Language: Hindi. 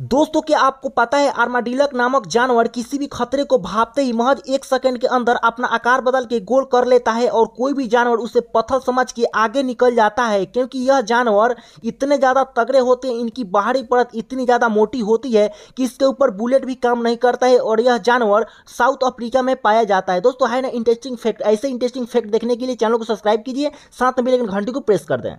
दोस्तों क्या आपको पता है आर्माडीलक नामक जानवर किसी भी खतरे को भापते ही महज एक सेकंड के अंदर अपना आकार बदल के गोल कर लेता है और कोई भी जानवर उसे पत्थर समझ के आगे निकल जाता है क्योंकि यह जानवर इतने ज़्यादा तगड़े होते हैं इनकी बाहरी परत इतनी ज़्यादा मोटी होती है कि इसके ऊपर बुलेट भी काम नहीं करता है और यह जानवर साउथ अफ्रीका में पाया जाता है दोस्तों है ना इंटरेस्टिंग फैक्ट ऐसे इंटरेस्टिंग फैक्ट देखने के लिए चैनल को सब्सक्राइब कीजिए साथ में लेकिन घंटी को प्रेस कर दें